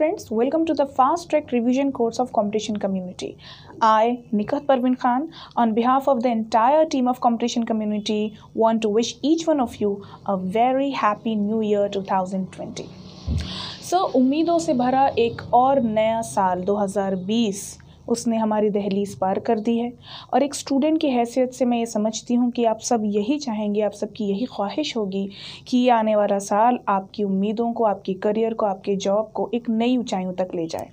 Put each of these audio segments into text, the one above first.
friends, welcome to the Fast Track Revision course of Competition Community. I, Nikat Parvin Khan, on behalf of the entire team of Competition Community, want to wish each one of you a very happy new year 2020. So, umido से भरा ek और naya saal 2020 उसने हमारी दहलीज पार कर दी है और एक स्टूडेंट की हैसियत से मैं ये समझती हूँ कि आप सब यही चाहेंगे आप सबकी यही ख्वाहिश होगी कि ये आने वाला साल आपकी उम्मीदों को आपके करियर को आपके जॉब को एक नई ऊँचाइयों तक ले जाए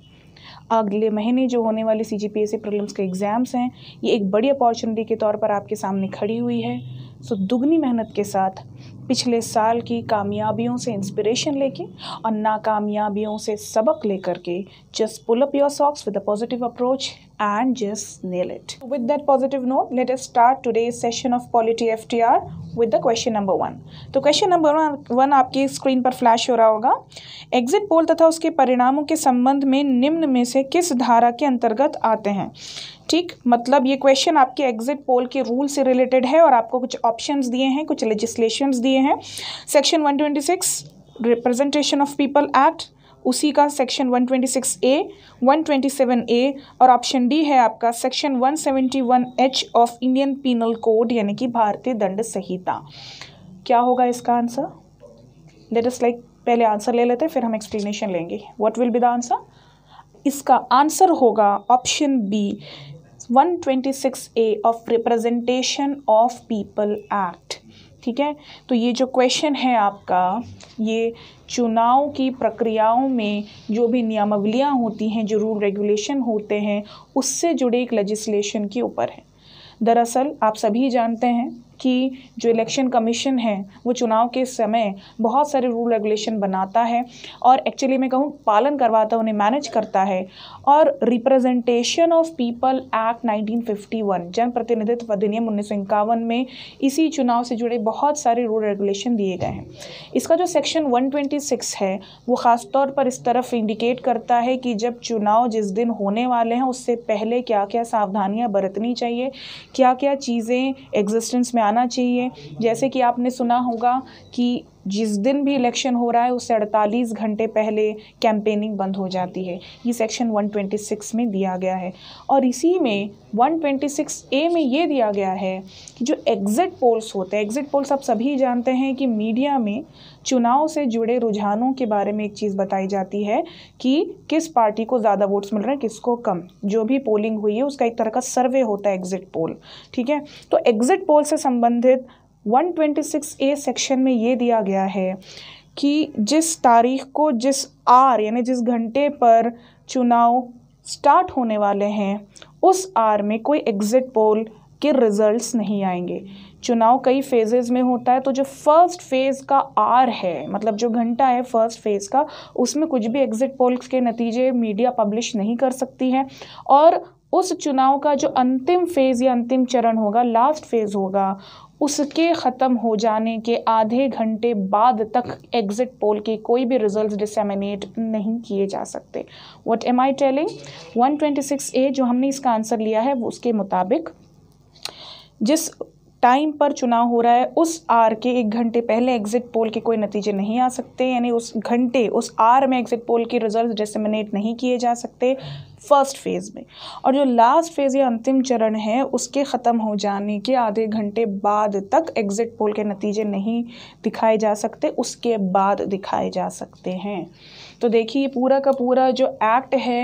अगले महीने जो होने वाले C G P S problems के एग्ज़ाम्स हैं ये एक बड़ी अपॉर्चुनिटी के तौर पर आपके सामने खड़ी हुई है सो दुगनी मेहनत के साथ पिछले साल की कामयाबियों से इंस्पिरेशन लेके और नाकामयाबियों से सबक लेकर के just pull up your socks with a positive approach and just nail it. With that positive note, let us start today's session of Polity FTR with the question number 1 to question number 1 one aapki screen par flash ho raha hoga exit poll tatha uske parinamon ke sambandh mein nimn mein se kis dhara ke antargat aate hain ठीक मतलब ये question आपके exit poll के rule से related है और आपको कुछ ऑप्शंस दिए हैं कुछ लेजिस्लेशंस दिए हैं section 126 representation of people act उसी का सेक्शन 126 ए 127 ए और ऑप्शन डी है आपका section 171 H of Indian penal code यानी कि भारतीय दंड संहिता क्या होगा इसका आंसर लेट अस लाइक पहले आंसर ले लेते हैं फिर हम एक्सप्लेनेशन लेंगे what will be the answer इसका आंसर होगा option B 126 A of representation of people act ठीक है तो ये जो क्वेश्चन है आपका ये चुनाव की प्रक्रियाओं में जो भी नियमावलियाँ होती हैं जो रूल रेगुलेशन होते हैं उससे जुड़े एक लेजिस्लेशन के ऊपर है दरअसल आप सभी जानते हैं कि जो इलेक्शन कमीशन है वो चुनाव के समय बहुत सारे रूल रेगुलेशन बनाता है और एक्चुअली मैं कहूँ पालन करवाता है उन्हें मैनेज करता है और रिप्रेजेंटेशन ऑफ पीपल एक्ट 1951 जनप्रतिनिधित्व अधिनियम उन्नीस में इसी चुनाव से जुड़े बहुत सारे रूल रेगुलेशन दिए गए हैं इसका जो सेक्शन 126 है वो ख़ास तौर पर इस तरफ इंडिकेट करता है कि जब चुनाव जिस दिन होने वाले हैं उससे पहले क्या क्या सावधानियाँ बरतनी चाहिए क्या क्या चीज़ें एग्जिस्टेंस में आना चाहिए जैसे कि आपने सुना होगा कि जिस दिन भी इलेक्शन हो रहा है उससे अड़तालीस घंटे पहले कैंपेनिंग बंद हो जाती है ये सेक्शन 126 में दिया गया है और इसी में 126 ए में ये दिया गया है कि जो एग्ज़िट पोल्स होते हैं एग्ज़िट पोल्स आप सभी जानते हैं कि मीडिया में चुनाव से जुड़े रुझानों के बारे में एक चीज़ बताई जाती है कि किस पार्टी को ज़्यादा वोट्स मिल रहे हैं किसको कम जो भी पोलिंग हुई है उसका एक तरह का सर्वे होता है एग्ज़िट पोल ठीक है तो एग्ज़िट पोल से संबंधित 126 ए सेक्शन में ये दिया गया है कि जिस तारीख को जिस आर यानी जिस घंटे पर चुनाव स्टार्ट होने वाले हैं उस आर में कोई एग्ज़िट पोल के रिज़ल्ट्स नहीं आएंगे चुनाव कई फेजेज़ में होता है तो जो फर्स्ट फेज़ का आर है मतलब जो घंटा है फर्स्ट फेज़ का उसमें कुछ भी एग्ज़िट पोल्स के नतीजे मीडिया पब्लिश नहीं कर सकती है और उस चुनाव का जो अंतिम फेज़ या अंतिम चरण होगा लास्ट फेज़ होगा उसके ख़त्म हो जाने के आधे घंटे बाद तक एग्ज़िट पोल के कोई भी रिजल्ट्स डिसमिनेट नहीं किए जा सकते what am I telling 126 A जो हमने इसका आंसर लिया है उसके मुताबिक जिस टाइम पर चुनाव हो रहा है उस आर के एक घंटे पहले एग्जिट पोल के कोई नतीजे नहीं आ सकते यानी उस घंटे उस आर में एग्जिट पोल के रिजल्ट डिसमिनेट नहीं किए जा सकते फर्स्ट फेज़ में और जो लास्ट फेज़ या अंतिम चरण है उसके ख़त्म हो जाने के आधे घंटे बाद तक एग्ज़िट पोल के नतीजे नहीं दिखाए जा सकते उसके बाद दिखाए जा सकते हैं तो देखिए पूरा का पूरा जो एक्ट है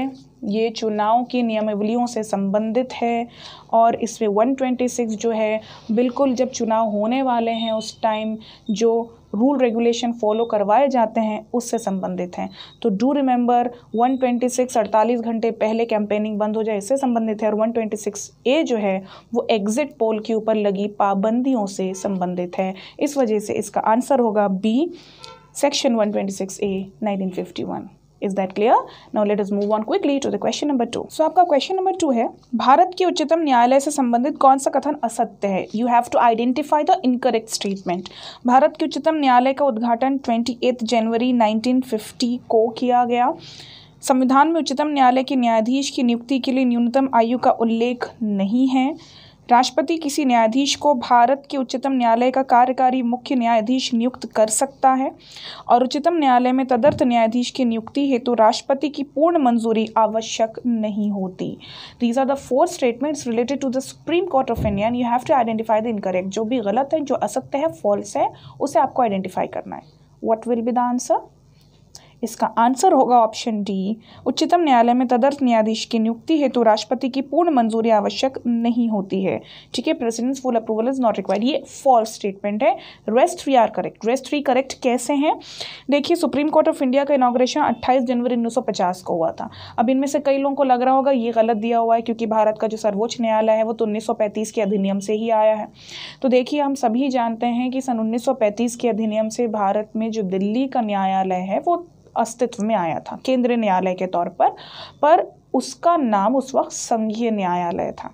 ये चुनाव की नियमावलियों से संबंधित है और इसमें वन ट्वेंटी सिक्स जो है बिल्कुल जब चुनाव होने वाले हैं उस टाइम जो रूल रेगुलेशन फॉलो करवाए जाते हैं उससे संबंधित हैं तो डू रिमेंबर 126 48 घंटे पहले कैंपेनिंग बंद हो जाए इससे संबंधित है और 126 ए जो है वो एग्जिट पोल के ऊपर लगी पाबंदियों से संबंधित है इस वजह से इसका आंसर होगा B section 126 A 1951 is that clear now let's move on quickly to the question number two so आपका क्वेश्चन नंबर टू है भारत के उच्चतम न्यायालय से संबंधित कौन सा कथन असत्य है you have to identify the incorrect statement भारत के उच्चतम न्यायालय का उद्घाटन ट्वेंटी जनवरी 1950 को किया गया संविधान में उच्चतम न्यायालय के न्यायाधीश की नियुक्ति के लिए न्यूनतम आयु का उल्लेख नहीं है राष्ट्रपति किसी न्यायाधीश को भारत के उच्चतम न्यायालय का कार्यकारी मुख्य न्यायाधीश नियुक्त कर सकता है और उच्चतम न्यायालय में तदर्थ न्यायाधीश की नियुक्ति हेतु तो राष्ट्रपति की पूर्ण मंजूरी आवश्यक नहीं होती these are the four statements related to the supreme court of India and you have to identify the incorrect जो भी गलत है जो असत्य है फॉल्स है उसे आपको आइडेंटिफाई करना है what will be the answer इसका आंसर होगा ऑप्शन डी उच्चतम न्यायालय में तदर्थ न्यायाधीश की नियुक्ति हेतु राष्ट्रपति की पूर्ण मंजूरी आवश्यक नहीं होती है ठीक है president's full approval is not required ये फॉल्स स्टेटमेंट है rest three are correct rest three correct कैसे हैं देखिए सुप्रीम कोर्ट ऑफ इंडिया का इनाग्रेशन अट्ठाईस जनवरी उन्नीस को हुआ था अब इनमें से कई लोगों को लग रहा होगा ये गलत दिया हुआ है क्योंकि भारत का जो सर्वोच्च न्यायालय है वो तो उन्नीस के अधिनियम से ही आया है तो देखिए हम सभी जानते हैं कि सन उन्नीस के अधिनियम से भारत में जो दिल्ली का न्यायालय है वो अस्तित्व में आया था केंद्रीय न्यायालय के तौर पर पर उसका नाम उस वक्त संघीय न्यायालय था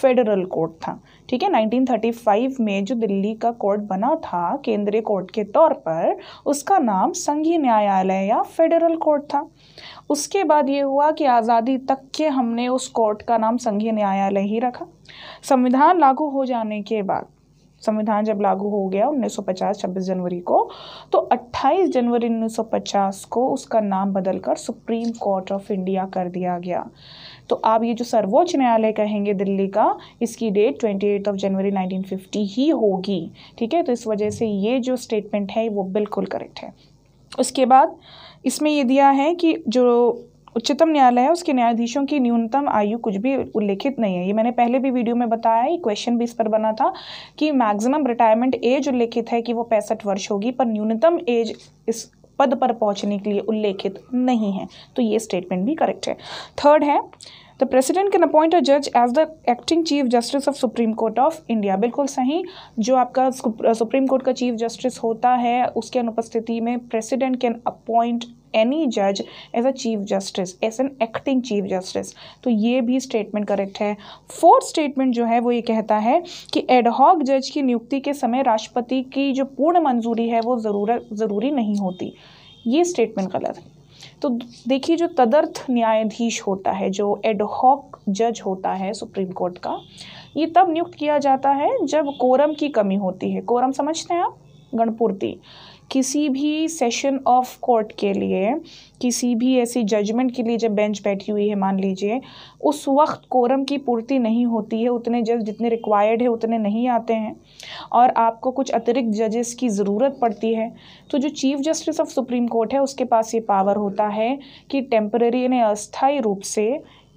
फेडरल कोर्ट था ठीक है 1935 में जो दिल्ली का कोर्ट बना था केंद्रीय कोर्ट के तौर पर उसका नाम संघीय न्यायालय या फेडरल कोर्ट था उसके बाद ये हुआ कि आज़ादी तक के हमने उस कोर्ट का नाम संघीय न्यायालय ही रखा संविधान लागू हो जाने के बाद संविधान जब लागू हो गया 1950 26 जनवरी को तो 28 जनवरी 1950 को उसका नाम बदलकर सुप्रीम कोर्ट ऑफ इंडिया कर दिया गया तो आप ये जो सर्वोच्च न्यायालय कहेंगे दिल्ली का इसकी date twenty eight of January 1950 ही होगी ठीक है तो इस वजह से ये जो स्टेटमेंट है वो बिल्कुल करेक्ट है उसके बाद इसमें ये दिया है कि जो उच्चतम न्यायालय है उसके न्यायाधीशों की न्यूनतम आयु कुछ भी उल्लेखित नहीं है ये मैंने पहले भी वीडियो में बताया है क्वेश्चन भी इस पर बना था कि मैक्सिमम रिटायरमेंट एज उल्लेखित है कि वो पैंसठ वर्ष होगी पर न्यूनतम एज इस पद पर पहुंचने के लिए उल्लेखित नहीं है तो ये स्टेटमेंट भी करेक्ट है थर्ड है the president can appoint a जज as the acting chief justice of supreme court of India बिल्कुल सही जो आपका सुप्रीम कोर्ट का चीफ जस्टिस होता है उसके अनुपस्थिति में प्रेसिडेंट कैन अपॉइंट एनी जज as a chief justice as an acting chief justice तो ये भी स्टेटमेंट करेक्ट है फोर्थ स्टेटमेंट जो है वो ये कहता है कि एडहॉक जज की नियुक्ति के समय राष्ट्रपति की जो पूर्ण मंजूरी है वो ज़रूरत ज़रूरी नहीं होती ये स्टेटमेंट गलत है तो देखिए जो तदर्थ न्यायाधीश होता है जो एडहॉक जज होता है सुप्रीम कोर्ट का ये तब नियुक्त किया जाता है जब कोरम की कमी होती है कोरम समझते हैं आप गणपूर्ति किसी भी सेशन ऑफ कोर्ट के लिए किसी भी ऐसी जजमेंट के लिए जब बेंच बैठी हुई है मान लीजिए उस वक्त कोरम की पूर्ति नहीं होती है उतने जज जितने रिक्वायर्ड है उतने नहीं आते हैं और आपको कुछ अतिरिक्त जजेस की ज़रूरत पड़ती है तो जो chief justice of supreme court है उसके पास ये पावर होता है कि टेम्प्रेरी यानी अस्थायी रूप से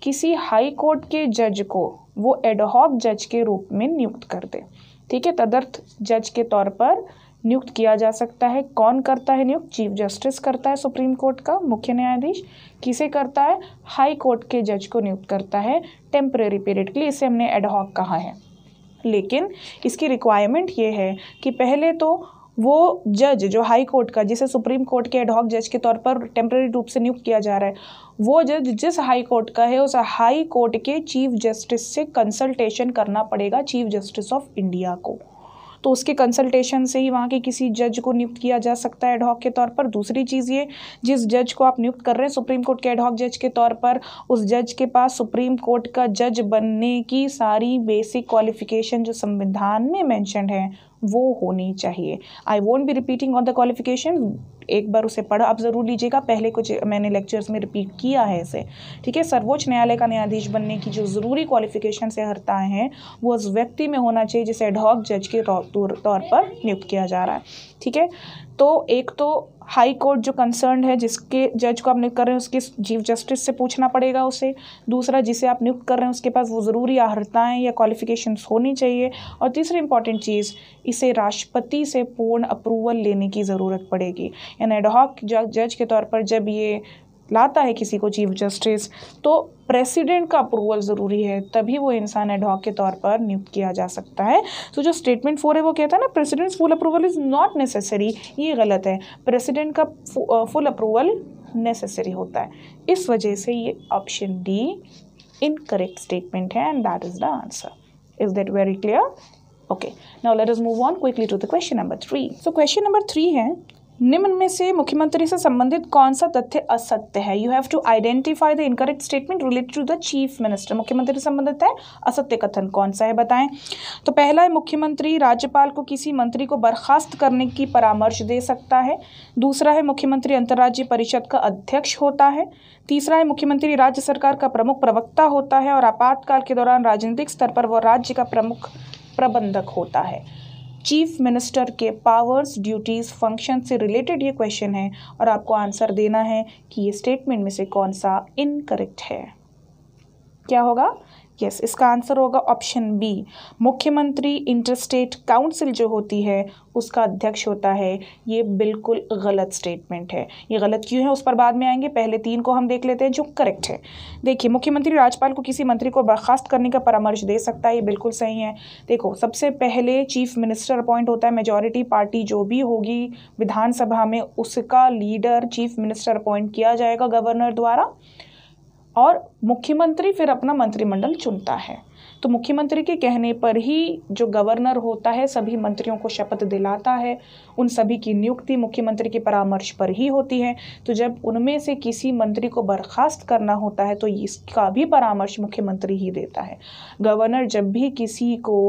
किसी हाई कोर्ट के जज को वो एडहॉक जज के रूप में नियुक्त कर दे ठीक है तदर्थ जज के तौर पर नियुक्त किया जा सकता है कौन करता है नियुक्त चीफ जस्टिस करता है सुप्रीम कोर्ट का मुख्य न्यायाधीश किसे करता है हाई कोर्ट के जज को नियुक्त करता है टेम्प्रेरी पीरियड के लिए इसे हमने एडहॉक कहा है लेकिन इसकी रिक्वायरमेंट ये है कि पहले तो वो जज जो हाई कोर्ट का जिसे सुप्रीम कोर्ट के एडहॉक जज के तौर पर टेम्प्रेरी रूप से नियुक्त किया जा रहा है वो जज जिस हाई कोर्ट का है उस हाई कोर्ट के चीफ जस्टिस से कंसल्टेशन करना पड़ेगा चीफ जस्टिस ऑफ इंडिया को तो उसके कंसल्टेशन से ही वहाँ के किसी जज को नियुक्त किया जा सकता है एडहॉक के तौर पर दूसरी चीज़ ये जिस जज को आप नियुक्त कर रहे हैं सुप्रीम कोर्ट के एडहॉक जज के तौर पर उस जज के पास सुप्रीम कोर्ट का जज बनने की सारी बेसिक क्वालिफिकेशन जो संविधान में मैंशनड है वो होनी चाहिए I won't be repeating on the qualification एक बार उसे पढ़ा आप ज़रूर लीजिएगा पहले कुछ मैंने लेक्चर्स में रिपीट किया है इसे ठीक है सर्वोच्च न्यायालय का न्यायाधीश बनने की जो ज़रूरी क्वालिफिकेशन से हरता हैं वो उस व्यक्ति में होना चाहिए जिसे एडहॉक जज के तौर पर नियुक्त किया जा रहा है ठीक है तो एक तो हाई कोर्ट जो कंसर्न है जिसके जज को आप नियुक्त कर रहे हैं उसके चीफ जस्टिस से पूछना पड़ेगा उसे दूसरा जिसे आप नियुक्त कर रहे हैं उसके पास वो ज़रूरी अर्हताएँ या क्वालिफिकेशन होनी चाहिए और तीसरी इंपॉर्टेंट चीज़ इसे राष्ट्रपति से पूर्ण अप्रूवल लेने की ज़रूरत पड़ेगी यानी एडहॉक जज के तौर पर जब ये लाता है किसी को चीफ जस्टिस तो प्रेसिडेंट का अप्रूवल ज़रूरी है तभी वो इंसान एडॉक के तौर पर नियुक्त किया जा सकता है so, तो जो स्टेटमेंट फोर है वो कहता है ना president's full approval is not necessary ये गलत है प्रेसिडेंट का फुल अप्रूवल नेसेसरी होता है इस वजह से ये ऑप्शन डी इनकरेक्ट स्टेटमेंट है and that is the answer is that very clear okay now let's move on quickly to the question number three so question number three है निम्न में से मुख्यमंत्री से संबंधित कौन सा तथ्य असत्य है you have to identify the incorrect statement related to the chief minister मुख्यमंत्री से संबंधित है असत्य कथन कौन सा है बताएं तो पहला है मुख्यमंत्री राज्यपाल को किसी मंत्री को बर्खास्त करने की परामर्श दे सकता है दूसरा है मुख्यमंत्री अंतर्राज्यीय परिषद का अध्यक्ष होता है तीसरा है मुख्यमंत्री राज्य सरकार का प्रमुख प्रवक्ता होता है और आपातकाल के दौरान राजनीतिक स्तर पर वह राज्य का प्रमुख प्रबंधक होता है चीफ मिनिस्टर के पावर्स ड्यूटीज़ फंक्शन से रिलेटेड ये क्वेश्चन है और आपको आंसर देना है कि ये स्टेटमेंट में से कौन सा इनकरेक्ट है क्या होगा यस yes, इसका आंसर होगा ऑप्शन बी मुख्यमंत्री इंटरस्टेट काउंसिल जो होती है उसका अध्यक्ष होता है ये बिल्कुल गलत स्टेटमेंट है ये गलत क्यों है उस पर बाद में आएंगे पहले तीन को हम देख लेते हैं जो करेक्ट है देखिए मुख्यमंत्री राज्यपाल को किसी मंत्री को बर्खास्त करने का परामर्श दे सकता है ये बिल्कुल सही है देखो सबसे पहले चीफ मिनिस्टर अपॉइंट होता है मेजोरिटी पार्टी जो भी होगी विधानसभा में उसका लीडर चीफ मिनिस्टर अपॉइंट किया जाएगा गवर्नर द्वारा और मुख्यमंत्री फिर अपना मंत्रिमंडल चुनता है तो मुख्यमंत्री के कहने पर ही जो गवर्नर होता है सभी मंत्रियों को शपथ दिलाता है उन सभी की नियुक्ति मुख्यमंत्री के परामर्श पर ही होती है तो जब उनमें से किसी मंत्री को बर्खास्त करना होता है तो इसका भी परामर्श मुख्यमंत्री ही देता है गवर्नर जब भी किसी को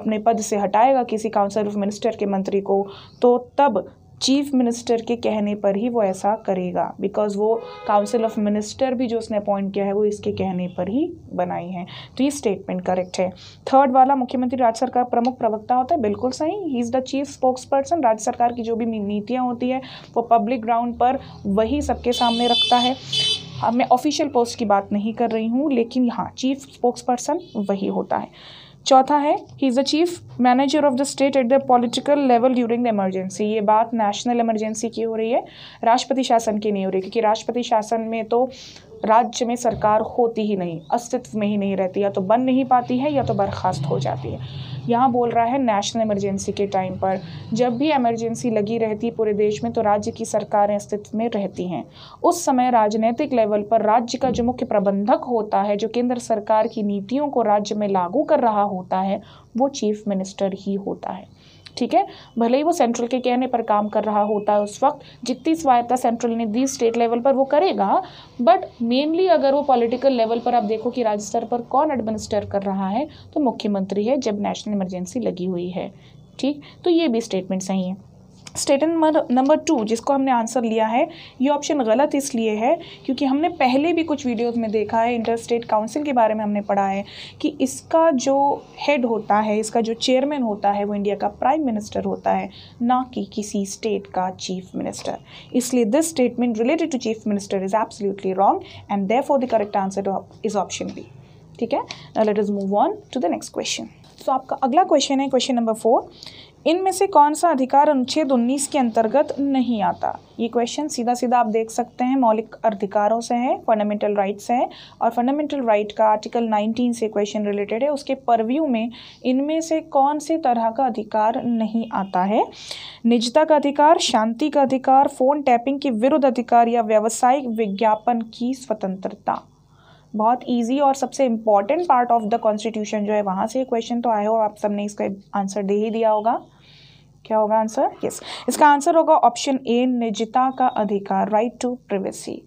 अपने पद से हटाएगा किसी काउंसिल ऑफ मिनिस्टर के मंत्री को तो तब चीफ मिनिस्टर के कहने पर ही वो ऐसा करेगा बिकॉज वो काउंसिल ऑफ मिनिस्टर भी जो उसने अपॉइंट किया है वो इसके कहने पर ही बनाई है तो ये स्टेटमेंट करेक्ट है थर्ड वाला मुख्यमंत्री राज्य सरकार प्रमुख प्रवक्ता होता है बिल्कुल सही ही is the chief spokesperson राज्य सरकार की जो भी नीतियाँ होती है वो पब्लिक ग्राउंड पर वही सबके सामने रखता है अब मैं ऑफिशियल पोस्ट की बात नहीं कर रही हूँ लेकिन हाँ चीफ स्पोक्स पर्सन वही होता है चौथा है ही is the chief manager of the state at the political level during the emergency ये बात नेशनल इमरजेंसी की हो रही है राष्ट्रपति शासन की नहीं हो रही क्योंकि राष्ट्रपति शासन में तो राज्य में सरकार होती ही नहीं अस्तित्व में ही नहीं रहती या तो बन नहीं पाती है या तो बर्खास्त हो जाती है यहाँ बोल रहा है नेशनल इमरजेंसी के टाइम पर जब भी इमरजेंसी लगी रहती है पूरे देश में तो राज्य की सरकारें अस्तित्व में रहती हैं उस समय राजनीतिक लेवल पर राज्य का जो मुख्य प्रबंधक होता है जो केंद्र सरकार की नीतियों को राज्य में लागू कर रहा होता है वो चीफ मिनिस्टर ही होता है ठीक है भले ही वो सेंट्रल के कहने पर काम कर रहा होता है उस वक्त जितनी स्वायत्ता सेंट्रल ने दी स्टेट लेवल पर वो करेगा बट मेनली अगर वो पॉलिटिकल लेवल पर आप देखो कि राज्य स्तर पर कौन एडमिनिस्टर कर रहा है तो मुख्यमंत्री है जब नेशनल इमरजेंसी लगी हुई है ठीक तो ये भी स्टेटमेंट सही है स्टेटमेंट नंबर टू जिसको हमने आंसर लिया है ये ऑप्शन गलत इसलिए है क्योंकि हमने पहले भी कुछ वीडियोस में देखा है इंटर स्टेट काउंसिल के बारे में हमने पढ़ा है कि इसका जो हेड होता है इसका जो चेयरमैन होता है वो इंडिया का प्राइम मिनिस्टर होता है ना कि किसी स्टेट का चीफ मिनिस्टर इसलिए this statement related to chief minister is absolutely wrong and therefore the correct answer is option B ठीक है let's move on to the next question so आपका अगला क्वेश्चन है question number four इनमें से कौन सा अधिकार अनुच्छेद 19 के अंतर्गत नहीं आता ये क्वेश्चन सीधा सीधा आप देख सकते हैं मौलिक अधिकारों से है फंडामेंटल राइट से है और फंडामेंटल राइट का आर्टिकल 19 से क्वेश्चन रिलेटेड है उसके परव्यू में इनमें से कौन से तरह का अधिकार नहीं आता है निजता का अधिकार शांति का अधिकार फ़ोन टैपिंग के विरुद्ध अधिकार या व्यावसायिक विज्ञापन की स्वतंत्रता बहुत ईजी और सबसे important part of the constitution जो है वहाँ से क्वेश्चन तो आया हो आप सबने इसका आंसर दे ही दिया होगा क्या होगा आंसर यस yes. इसका आंसर होगा ऑप्शन ए निजता का अधिकार राइट टू प्रिवेसी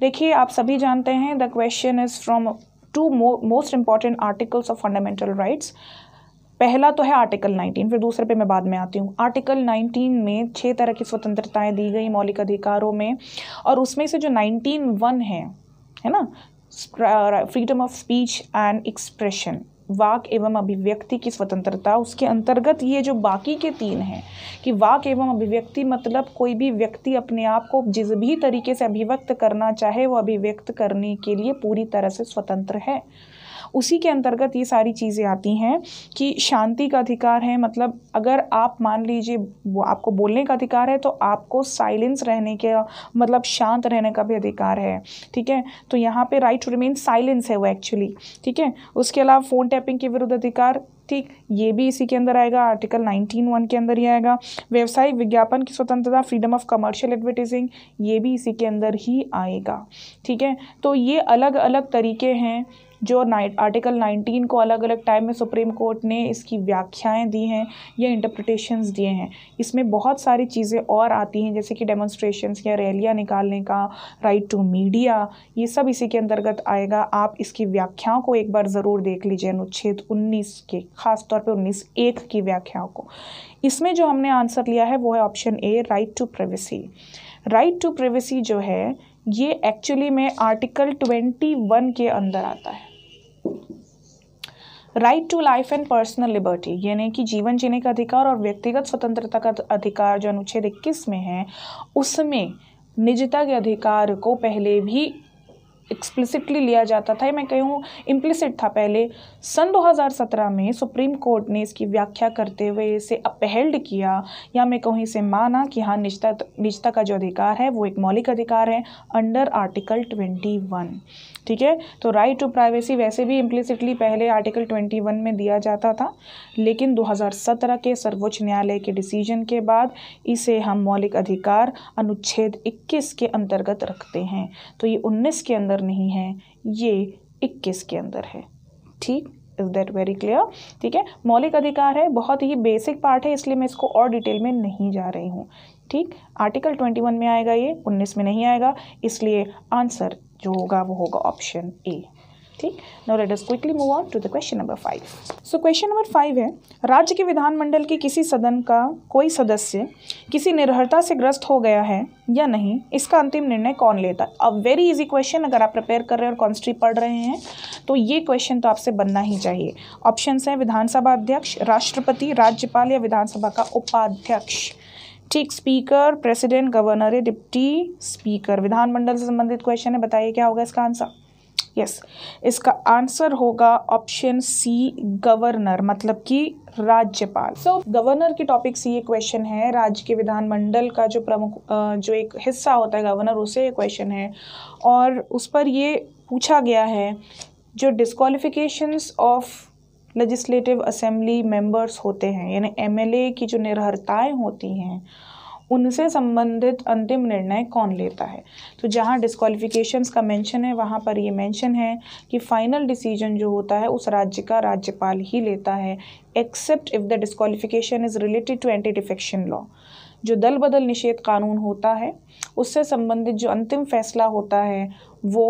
देखिए आप सभी जानते हैं the question is from two most important articles of fundamental rights पहला तो है आर्टिकल 19 फिर दूसरे पे मैं बाद में आती हूँ आर्टिकल 19 में छः तरह की स्वतंत्रताएं दी गई मौलिक अधिकारों में और उसमें से जो 19 वन है है ना freedom of speech and expression वाक एवं अभिव्यक्ति की स्वतंत्रता उसके अंतर्गत ये जो बाकी के तीन हैं कि वाक एवं अभिव्यक्ति मतलब कोई भी व्यक्ति अपने आप को जिस भी तरीके से अभिव्यक्त करना चाहे वो अभिव्यक्त करने के लिए पूरी तरह से स्वतंत्र है उसी के अंतर्गत ये सारी चीज़ें आती हैं कि शांति का अधिकार है मतलब अगर आप मान लीजिए वो आपको बोलने का अधिकार है तो आपको साइलेंस रहने के मतलब शांत रहने का भी अधिकार है ठीक है तो यहाँ पे राइट टू रिमेन साइलेंस है वो एक्चुअली ठीक है उसके अलावा फ़ोन टैपिंग के विरुद्ध अधिकार ठीक ये भी इसी के अंदर आएगा आर्टिकल नाइनटीन वन के अंदर ही आएगा व्यवसायिक विज्ञापन की स्वतंत्रता फ्रीडम ऑफ कमर्शियल एडवर्टीजिंग ये भी इसी के अंदर ही आएगा ठीक है तो ये अलग अलग तरीके हैं जो नाइट आर्टिकल 19 को अलग अलग टाइम में सुप्रीम कोर्ट ने इसकी व्याख्याएं दी हैं या इंटरप्रटेशंस दिए हैं इसमें बहुत सारी चीज़ें और आती हैं जैसे कि डेमोन्स्ट्रेशंस या रैलियाँ निकालने का राइट टू मीडिया ये सब इसी के अंतर्गत आएगा आप इसकी व्याख्याओं को एक बार ज़रूर देख लीजिए अनुच्छेद उन्नीस के खासतौर पर उन्नीस एक की व्याख्याओं को इसमें जो हमने आंसर लिया है वो है option A right to privacy right to privacy जो है ये एक्चुअली में आर्टिकल ट्वेंटी वन के अंदर आता है right to life and personal liberty यानी कि जीवन जीने का अधिकार और व्यक्तिगत स्वतंत्रता का अधिकार जो अनुच्छेद इक्कीस में है उसमें निजता के अधिकार को पहले भी एक्सप्लिसिटली लिया जाता था मैं कहूँ इम्प्लिसिट था पहले सन 2017 में सुप्रीम कोर्ट ने इसकी व्याख्या करते हुए इसे अपहेल्ड किया या मैं कहूँ इसे माना कि हाँ निजता निजता का जो अधिकार है वो एक मौलिक अधिकार है अंडर आर्टिकल 21 ठीक है तो राइट टू प्राइवेसी वैसे भी इम्प्लिसिटली पहले आर्टिकल 21 में दिया जाता था लेकिन 2017 के सर्वोच्च न्यायालय के डिसीजन के बाद इसे हम मौलिक अधिकार अनुच्छेद 21 के अंतर्गत रखते हैं तो ये 19 के अंदर अंदर नहीं है ये इक्कीस के अंदर है ठीक इज़ दैट वेरी क्लियर ठीक है मौलिक अधिकार है बहुत ही बेसिक पार्ट है इसलिए मैं इसको और डिटेल में नहीं जा रही हूँ ठीक आर्टिकल ट्वेंटी वन में आएगा ये उन्नीस में नहीं आएगा इसलिए आंसर जो होगा वो होगा ऑप्शन ए ठीक now let us quickly move on to the question number five so question number five है राज्य के विधानमंडल के किसी सदन का कोई सदस्य किसी निर्भरता से ग्रस्त हो गया है या नहीं इसका अंतिम निर्णय कौन लेता है अब वेरी इजी क्वेश्चन अगर आप प्रिपेयर कर रहे हैं और कॉन्स्ट्री पढ़ रहे हैं तो ये क्वेश्चन तो आपसे बनना ही चाहिए ऑप्शन हैं विधानसभा अध्यक्ष राष्ट्रपति राज्यपाल या विधानसभा का उपाध्यक्ष ठीक speaker president governor deputy speaker विधानमंडल से संबंधित क्वेश्चन है बताइए क्या होगा इसका आंसर यस इसका आंसर होगा ऑप्शन सी गवर्नर मतलब कि राज्यपाल सो so, गवर्नर के टॉपिक से ये क्वेश्चन है राज्य के विधानमंडल का जो प्रमुख जो एक हिस्सा होता है गवर्नर उसे ये क्वेश्चन है और उस पर ये पूछा गया है जो disqualifications of legislative assembly members होते हैं यानी एमएलए की जो निर्हरताएँ होती हैं उनसे संबंधित अंतिम निर्णय कौन लेता है तो जहाँ डिस्कालिफिकेशन का मेंशन है वहाँ पर ये मेंशन है कि फाइनल डिसीजन जो होता है उस राज्य का राज्यपाल ही लेता है except if the disqualification is related to anti defection law जो दल बदल निषेध कानून होता है उससे संबंधित जो अंतिम फैसला होता है वो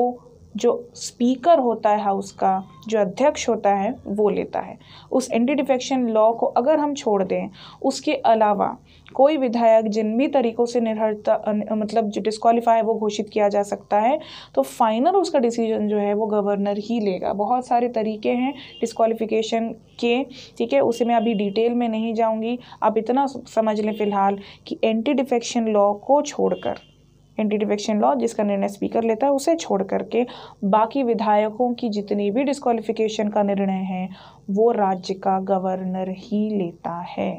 जो स्पीकर होता है हाउस का जो अध्यक्ष होता है वो लेता है उस एंटी डिफेक्शन लॉ को अगर हम छोड़ दें उसके अलावा कोई विधायक जिन भी तरीक़ों से निर्हरता मतलब जो डिस्कालीफाई वो घोषित किया जा सकता है तो फाइनल उसका डिसीजन जो है वो गवर्नर ही लेगा बहुत सारे तरीके हैं डिस्कालीफिकेशन के ठीक है उसे मैं अभी डिटेल में नहीं जाऊँगी आप इतना समझ लें फ़िलहाल कि एंटी डिफेक्शन लॉ को छोड़कर एंटी डिफेक्शन लॉ जिसका निर्णय स्पीकर लेता है उसे छोड़ करके बाकी विधायकों की जितनी भी डिस्कालिफिकेशन का निर्णय है वो राज्य का गवर्नर ही लेता है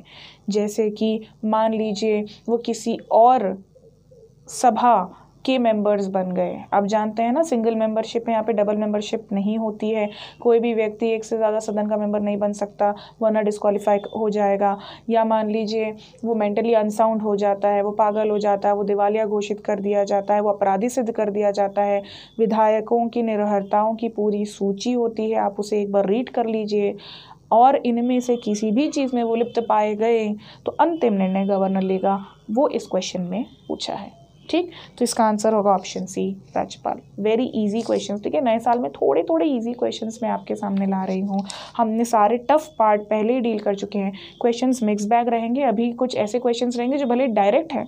जैसे कि मान लीजिए वो किसी और सभा के मेंबर्स बन गए आप जानते हैं ना सिंगल मेंबरशिप है यहाँ पे डबल मेंबरशिप नहीं होती है कोई भी व्यक्ति एक से ज़्यादा सदन का मेंबर नहीं बन सकता वरना डिस्कालीफाई हो जाएगा या मान लीजिए वो मेंटली अनसाउंड हो जाता है वो पागल हो जाता है वो दिवालिया घोषित कर दिया जाता है वो अपराधी सिद्ध कर दिया जाता है विधायकों की निर्भरताओं की पूरी सूची होती है आप उसे एक बार रीड कर लीजिए और इनमें से किसी भी चीज़ में वो लिप्त पाए गए तो अंतिम निर्णय गवर्नर लेगा वो इस क्वेश्चन में पूछा है ठीक तो इसका आंसर होगा ऑप्शन सी राज्यपाल वेरी इजी क्वेश्चन ठीक है नए साल में थोड़े थोड़े इजी क्वेश्चन मैं आपके सामने ला रही हूँ हमने सारे टफ पार्ट पहले ही डील कर चुके हैं क्वेश्चन मिक्स बैग रहेंगे अभी कुछ ऐसे क्वेश्चन रहेंगे जो भले डायरेक्ट हैं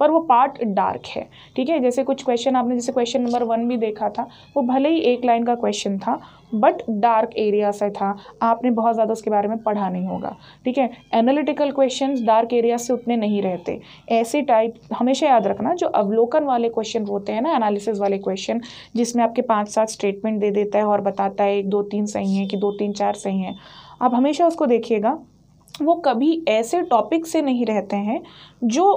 पर वो पार्ट डार्क है ठीक है जैसे कुछ क्वेश्चन आपने जैसे क्वेश्चन नंबर वन भी देखा था वो भले ही एक लाइन का क्वेश्चन था बट डार्क एरिया से था आपने बहुत ज़्यादा उसके बारे में पढ़ा नहीं होगा ठीक है एनालिटिकल क्वेश्चन डार्क एरिया से उतने नहीं रहते ऐसे टाइप हमेशा याद रखना जो अवलोकन वाले क्वेश्चन होते हैं ना एनालिसिस वाले क्वेश्चन जिसमें आपके पाँच सात स्टेटमेंट दे देता है और बताता है एक दो तीन सही है कि दो तीन चार सही हैं आप हमेशा उसको देखिएगा वो कभी ऐसे टॉपिक से नहीं रहते हैं जो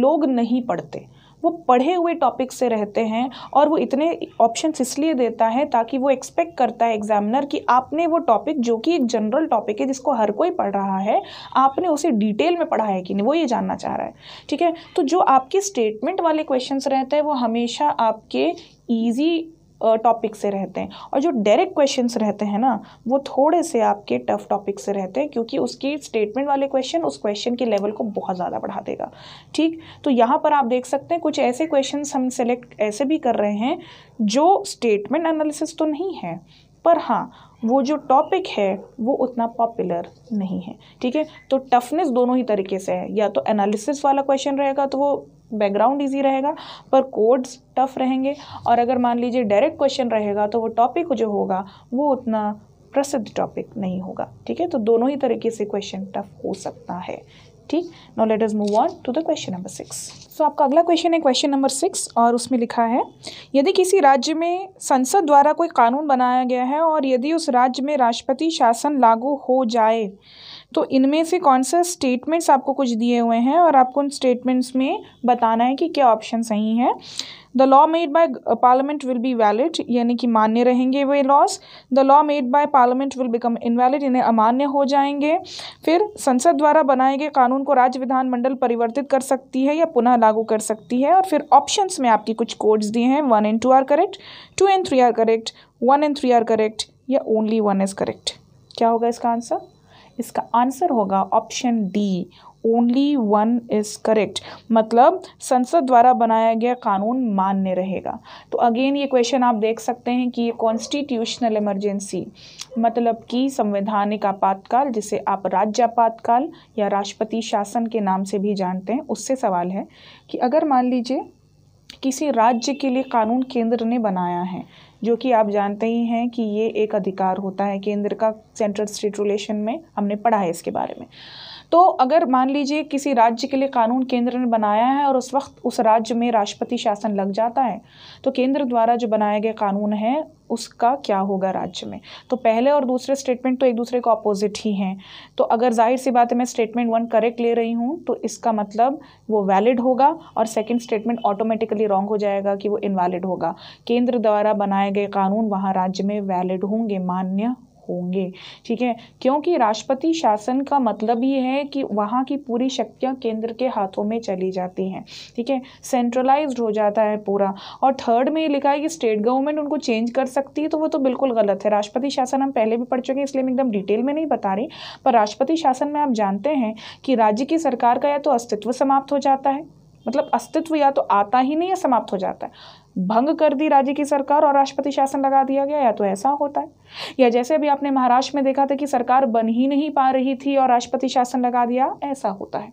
लोग नहीं पढ़ते वो पढ़े हुए टॉपिक से रहते हैं और वो इतने ऑप्शंस इसलिए देता है ताकि वो एक्सपेक्ट करता है एग्जामिनर कि आपने वो टॉपिक जो कि एक जनरल टॉपिक है जिसको हर कोई पढ़ रहा है आपने उसे डिटेल में पढ़ा है कि नहीं वो ये जानना चाह रहा है ठीक है तो जो आपके स्टेटमेंट वाले क्वेश्चन रहते हैं वो हमेशा आपके ईजी टॉपिक से रहते हैं और जो डायरेक्ट क्वेश्चंस रहते हैं ना वो थोड़े से आपके टफ टॉपिक से रहते हैं क्योंकि उसकी स्टेटमेंट वाले क्वेश्चन उस क्वेश्चन के लेवल को बहुत ज़्यादा बढ़ा देगा ठीक तो यहाँ पर आप देख सकते हैं कुछ ऐसे क्वेश्चन हम सेलेक्ट ऐसे भी कर रहे हैं जो स्टेटमेंट एनालिसिस तो नहीं है पर हाँ वो जो टॉपिक है वो उतना पॉपुलर नहीं है ठीक है तो टफनेस दोनों ही तरीके से है या तो एनालिसिस वाला क्वेश्चन रहेगा तो वो बैकग्राउंड इजी रहेगा पर कोड्स टफ रहेंगे और अगर मान लीजिए डायरेक्ट क्वेश्चन रहेगा तो वो टॉपिक जो होगा वो उतना प्रसिद्ध टॉपिक नहीं होगा ठीक है तो दोनों ही तरीके से क्वेश्चन टफ हो सकता है ठीक now let's move on to the question number six so आपका अगला क्वेश्चन है क्वेश्चन नंबर सिक्स और उसमें लिखा है यदि किसी राज्य में संसद द्वारा कोई कानून बनाया गया है और यदि उस राज्य में राष्ट्रपति शासन लागू हो जाए तो इनमें से कौन सा स्टेटमेंट्स आपको कुछ दिए हुए हैं और आपको उन स्टेटमेंट्स में बताना है कि क्या ऑप्शन सही है the law made by parliament will be valid यानी कि मान्य रहेंगे वे laws the law made by parliament will become invalid इन्हें अमान्य हो जाएंगे फिर संसद द्वारा बनाए गए कानून को राज्य विधानमंडल परिवर्तित कर सकती है या पुनः लागू कर सकती है और फिर ऑप्शन में आपके कुछ कोड्स दिए हैं one and two are correct two and three are correct one and three are correct या ओनली वन इज़ करेक्ट क्या होगा इसका आंसर इसका आंसर होगा option D only one is correct मतलब संसद द्वारा बनाया गया कानून मान्य रहेगा तो अगेन ये क्वेश्चन आप देख सकते हैं कि ये कॉन्स्टिट्यूशनल इमरजेंसी मतलब कि संवैधानिक आपातकाल जिसे आप राज्य आपातकाल या राष्ट्रपति शासन के नाम से भी जानते हैं उससे सवाल है कि अगर मान लीजिए किसी राज्य के लिए कानून केंद्र ने बनाया है जो कि आप जानते ही हैं कि ये एक अधिकार होता है केंद्र का सेंट्रल स्टेट रिलेशन में हमने पढ़ा है इसके बारे में तो अगर मान लीजिए किसी राज्य के लिए कानून केंद्र ने बनाया है और उस वक्त उस राज्य में राष्ट्रपति शासन लग जाता है तो केंद्र द्वारा जो बनाए गए कानून हैं उसका क्या होगा राज्य में तो पहले और दूसरे स्टेटमेंट तो एक दूसरे को अपोजिट ही हैं तो अगर जाहिर सी बात है मैं स्टेटमेंट वन करेक्ट ले रही हूँ तो इसका मतलब वो वैलिड होगा और सेकंड स्टेटमेंट ऑटोमेटिकली रॉन्ग हो जाएगा कि वो इनवैलिड होगा केंद्र द्वारा बनाए गए कानून वहाँ राज्य में वैलिड होंगे मान्य होंगे ठीक है क्योंकि राष्ट्रपति शासन का मतलब ये है कि वहाँ की पूरी शक्तियाँ केंद्र के हाथों में चली जाती हैं ठीक है सेंट्रलाइज हो जाता है पूरा और थर्ड में ये लिखा है कि स्टेट गवर्नमेंट उनको चेंज कर सकती है तो वो तो बिल्कुल गलत है राष्ट्रपति शासन हम पहले भी पढ़ चुके हैं इसलिए मैं एकदम डिटेल में नहीं बता रही पर राष्ट्रपति शासन में आप जानते हैं कि राज्य की सरकार का या तो अस्तित्व समाप्त हो जाता है मतलब अस्तित्व या तो आता ही नहीं या समाप्त हो जाता है भंग कर दी राज्य की सरकार और राष्ट्रपति शासन लगा दिया गया या तो ऐसा होता है या जैसे अभी आपने महाराष्ट्र में देखा था कि सरकार बन ही नहीं पा रही थी और राष्ट्रपति शासन लगा दिया ऐसा होता है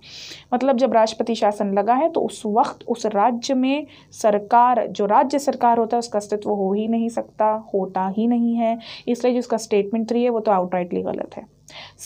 मतलब जब राष्ट्रपति शासन लगा है तो उस वक्त उस राज्य में सरकार जो राज्य सरकार होता है उसका अस्तित्व हो ही नहीं सकता होता ही नहीं है इसलिए जो उसका स्टेटमेंट रही है वो तो आउटराइटली गलत है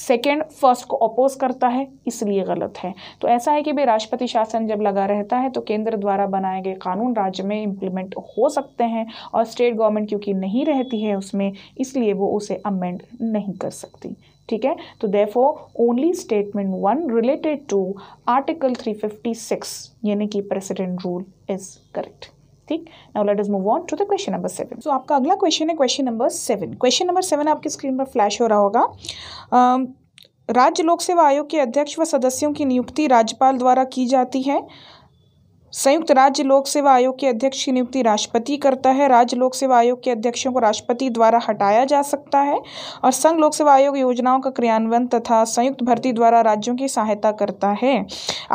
सेकेंड फर्स्ट को अपोज करता है इसलिए गलत है तो ऐसा है कि भाई राष्ट्रपति शासन जब लगा रहता है तो केंद्र द्वारा बनाए गए कानून राज्य में इम्प्लीमेंट हो सकते हैं और स्टेट गवर्नमेंट क्योंकि नहीं रहती है उसमें इसलिए वो उसे अमेंड नहीं कर सकती ठीक है तो therefore only statement one related to article 356 यानी कि प्रेसिडेंट रूल इज करेक्ट ठीक now let's move on to the question number seven so आपका अगला क्वेश्चन है question number seven question number seven आपकी स्क्रीन पर फ्लैश हो रहा होगा राज्य लोक सेवा आयोग के अध्यक्ष व सदस्यों की नियुक्ति राज्यपाल द्वारा की जाती है संयुक्त राज्य लोक सेवा आयोग के अध्यक्ष की नियुक्ति राष्ट्रपति करता है राज्य लोक सेवा आयोग के अध्यक्षों को राष्ट्रपति द्वारा हटाया जा सकता है और संघ लोक सेवा आयोग योजनाओं का क्रियान्वयन तथा संयुक्त भर्ती द्वारा राज्यों की सहायता करता है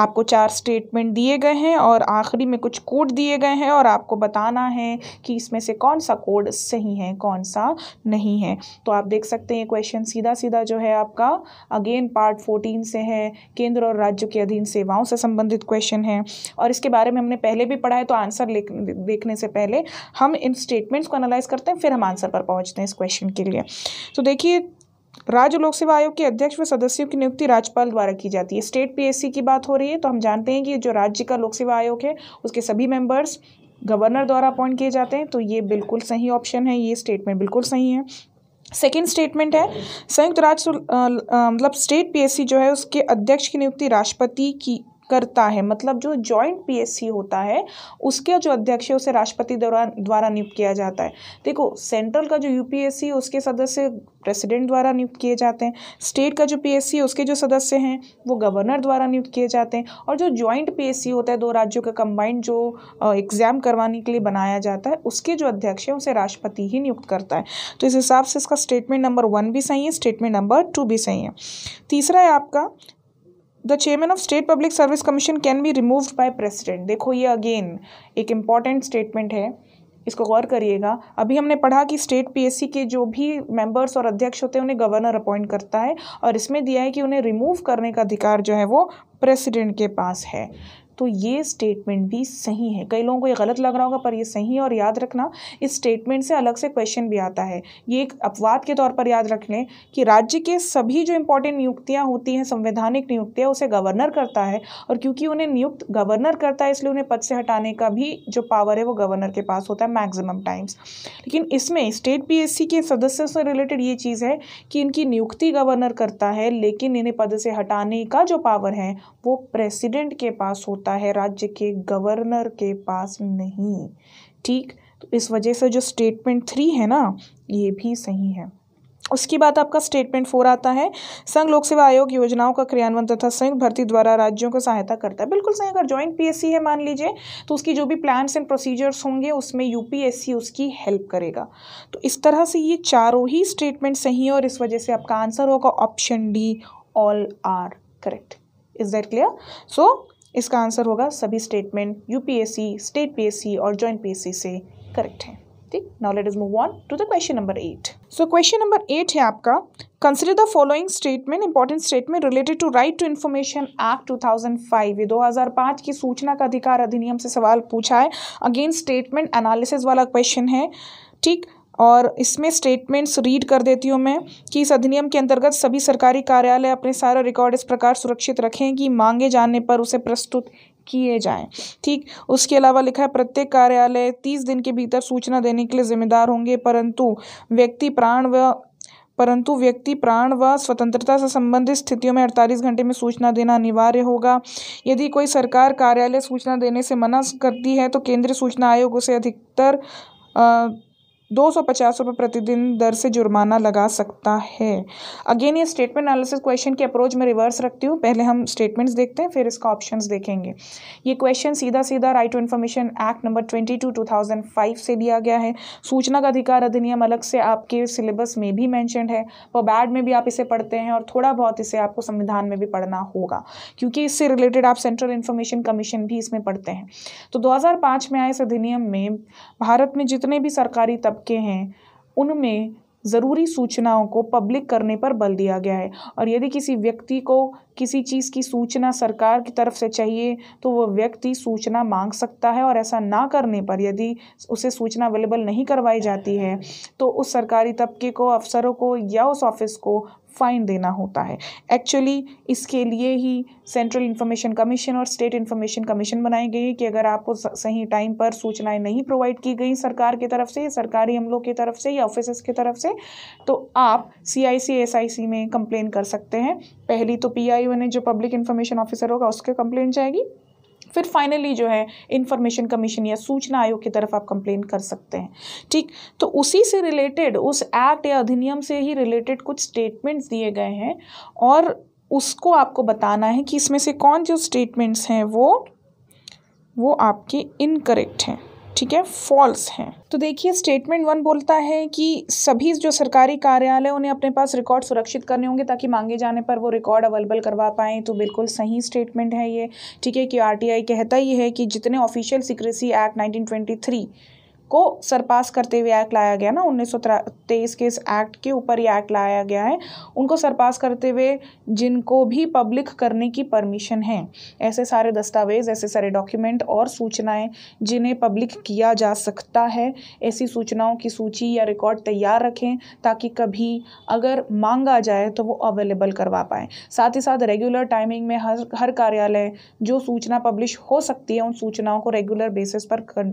आपको चार स्टेटमेंट दिए गए हैं और आखिरी में कुछ कोड दिए गए हैं और आपको बताना है कि इसमें से कौन सा कोड सही है कौन सा नहीं है तो आप देख सकते हैं क्वेश्चन सीधा सीधा जो है आपका अगेन पार्ट फोर्टीन से है केंद्र और राज्य के अधीन सेवाओं से संबंधित क्वेश्चन है और इसके बारे बारे में हमने पहले भी पढ़ा है तो आंसर देखने से पहले हम इन स्टेटमेंट्स को एनालाइज करते हैं फिर हम आंसर पर पहुँचते हैं इस क्वेश्चन के लिए तो देखिए राज्य लोक सेवा आयोग के अध्यक्ष व सदस्यों की नियुक्ति राज्यपाल द्वारा की जाती है स्टेट पीएससी की बात हो रही है तो हम जानते हैं कि जो राज्य का लोक सेवा आयोग है उसके सभी मेंबर्स गवर्नर द्वारा अपॉइंट किए जाते हैं तो ये बिल्कुल सही ऑप्शन है ये स्टेटमेंट बिल्कुल सही है सेकेंड स्टेटमेंट है संयुक्त राज्य मतलब स्टेट पीएससी जो है उसके अध्यक्ष की नियुक्ति राष्ट्रपति की करता है मतलब जो जॉइंट पीएससी होता है उसके जो अध्यक्ष है उसे राष्ट्रपति द्वारा द्वारा नियुक्त किया जाता है देखो सेंट्रल का जो यूपीएससी है उसके सदस्य प्रेसिडेंट द्वारा नियुक्त किए जाते हैं स्टेट का जो पीएससी है उसके जो सदस्य हैं वो गवर्नर द्वारा नियुक्त किए जाते हैं और जो ज्वाइंट पीएससी होता है दो राज्यों का कंबाइंड जो एग्ज़ाम करवाने के लिए बनाया जाता है उसके जो अध्यक्ष हैं उसे राष्ट्रपति ही नियुक्त करता है तो इस हिसाब से इसका स्टेटमेंट नंबर वन भी सही है स्टेटमेंट नंबर टू भी सही है तीसरा है आपका the chairman of state public service commission can be remove by president देखो ये अगेन एक इम्पॉर्टेंट स्टेटमेंट है इसको गौर करिएगा अभी हमने पढ़ा कि स्टेट पीएससी के जो भी मेंबर्स और अध्यक्ष होते हैं उन्हें गवर्नर अपॉइंट करता है और इसमें दिया है कि उन्हें रिमूव करने का अधिकार जो है वो प्रेसिडेंट के पास है तो ये स्टेटमेंट भी सही है कई लोगों को ये गलत लग रहा होगा पर ये सही है और याद रखना इस स्टेटमेंट से अलग से क्वेश्चन भी आता है ये एक अपवाद के तौर पर याद रख लें कि राज्य के सभी जो इंपॉर्टेंट नियुक्तियाँ होती हैं संवैधानिक नियुक्तियाँ उसे गवर्नर करता है और क्योंकि उन्हें नियुक्त गवर्नर करता है इसलिए उन्हें पद से हटाने का भी जो पावर है वो गवर्नर के पास होता है मैक्सिमम टाइम्स लेकिन इसमें स्टेट पी के सदस्यों से रिलेटेड ये चीज़ है कि इनकी नियुक्ति गवर्नर करता है लेकिन इन्हें पद से हटाने का जो पावर है वो प्रेसिडेंट के पास होता होता है राज्य के गवर्नर के पास नहीं ठीक तो इस वजह से जो स्टेटमेंट थ्री है ना ये भी सही है उसके बाद आपका स्टेटमेंट फोर आता है संघ लोक सेवा आयोग योजनाओं का क्रियान्वयन तथा संयुक्त भर्ती द्वारा राज्यों को सहायता करता है बिल्कुल सही अगर ज्वाइंट पीएससी है मान लीजिए तो उसकी जो भी प्लान्स एंड प्रोसीजर्स होंगे उसमें यूपीएससी उसकी हेल्प करेगा तो इस तरह से ये चारों ही स्टेटमेंट सही है और इस वजह से आपका आंसर होगा option D all are correct is that clear so इसका आंसर होगा सभी स्टेटमेंट यूपीएससी स्टेट पीएससी और जॉइंट पीएससी से करेक्ट है ठीक now let's move on to the question number eight so question number eight है आपका consider the following statement important statement related to right to information act 2005 ये 2005 की सूचना का अधिकार अधिनियम से सवाल पूछा है अगेन स्टेटमेंट एनालिसिस वाला क्वेश्चन है ठीक और इसमें स्टेटमेंट्स रीड कर देती हूँ मैं कि इस अधिनियम के अंतर्गत सभी सरकारी कार्यालय अपने सारे रिकॉर्ड इस प्रकार सुरक्षित रखें कि मांगे जाने पर उसे प्रस्तुत किए जाएं ठीक उसके अलावा लिखा है प्रत्येक कार्यालय तीस दिन के भीतर सूचना देने के लिए जिम्मेदार होंगे परंतु व्यक्ति प्राण व परंतु व्यक्ति प्राण व स्वतंत्रता से संबंधित स्थितियों में 48 घंटे में सूचना देना अनिवार्य होगा यदि कोई सरकार कार्यालय सूचना देने से मना करती है तो केंद्रीय सूचना आयोग उसे अधिकतर आ, दो सौ पचास रुपये प्रतिदिन दर से जुर्माना लगा सकता है अगेन ये स्टेटमेंट एनालिसिस क्वेश्चन की अप्रोच में रिवर्स रखती हूँ पहले हम स्टेटमेंट्स देखते हैं फिर इसका ऑप्शंस देखेंगे ये क्वेश्चन सीधा सीधा right to information act number twenty two two thousand five से दिया गया है सूचना का अधिकार अधिनियम अलग से आपके सिलेबस में भी मैंशनड है बैड में भी आप इसे पढ़ते हैं और थोड़ा बहुत इसे आपको संविधान में भी पढ़ना होगा क्योंकि इससे रिलेटेड आप सेंट्रल इन्फॉर्मेशन कमीशन भी इसमें पढ़ते हैं तो दो में आए इस अधिनियम में भारत में जितने भी सरकारी तब तबके हैं उनमें ज़रूरी सूचनाओं को पब्लिक करने पर बल दिया गया है और यदि किसी व्यक्ति को किसी चीज़ की सूचना सरकार की तरफ से चाहिए तो वह व्यक्ति सूचना मांग सकता है और ऐसा ना करने पर यदि उसे सूचना अवेलेबल नहीं करवाई जाती है तो उस सरकारी तबके को अफसरों को या उस ऑफिस को फ़ाइन देना होता है एक्चुअली इसके लिए ही सेंट्रल इन्फॉर्मेशन कमीशन और स्टेट इन्फॉर्मेशन कमीशन बनाए गए हैं कि अगर आपको सही टाइम पर सूचनाएं नहीं प्रोवाइड की गई सरकार की तरफ से सरकारी अमलों की तरफ से या ऑफिसर्स की तरफ से तो आप सी आई सी एस आई सी में कंप्लेन कर सकते हैं पहली तो पी आई ओ ने जो पब्लिक इन्फॉर्मेशन ऑफिसर होगा उसके कंप्लेन जाएगी फिर फाइनली जो है इन्फॉर्मेशन कमीशन या सूचना आयोग की तरफ आप कंप्लेन कर सकते हैं ठीक तो उसी से रिलेटेड उस एक्ट या अधिनियम से ही रिलेटेड कुछ स्टेटमेंट्स दिए गए हैं और उसको आपको बताना है कि इसमें से कौन जो स्टेटमेंट्स हैं वो वो आपके इनकरेक्ट हैं ठीक है फॉल्स हैं तो देखिए स्टेटमेंट वन बोलता है कि सभी जो सरकारी कार्यालय उन्हें अपने पास रिकॉर्ड सुरक्षित करने होंगे ताकि मांगे जाने पर वो रिकॉर्ड अवेलेबल करवा पाएँ तो बिल्कुल सही स्टेटमेंट है ये ठीक है कि आरटीआई कहता ही है कि जितने ऑफिशियल सिक्रेसी एक्ट 1923 को सरपास करते हुए एक्ट लाया गया ना उन्नीस तेईस के इस एक्ट के ऊपर ये एक्ट लाया गया है उनको सरपास करते हुए जिनको भी पब्लिक करने की परमिशन है ऐसे सारे दस्तावेज़ ऐसे सारे डॉक्यूमेंट और सूचनाएं जिन्हें पब्लिक किया जा सकता है ऐसी सूचनाओं की सूची या रिकॉर्ड तैयार रखें ताकि कभी अगर मांगा जाए तो वो अवेलेबल करवा पाएँ साथ ही साथ रेगुलर टाइमिंग में हर हर कार्यालय जो सूचना पब्लिश हो सकती है उन सूचनाओं को रेगुलर बेसिस पर कर,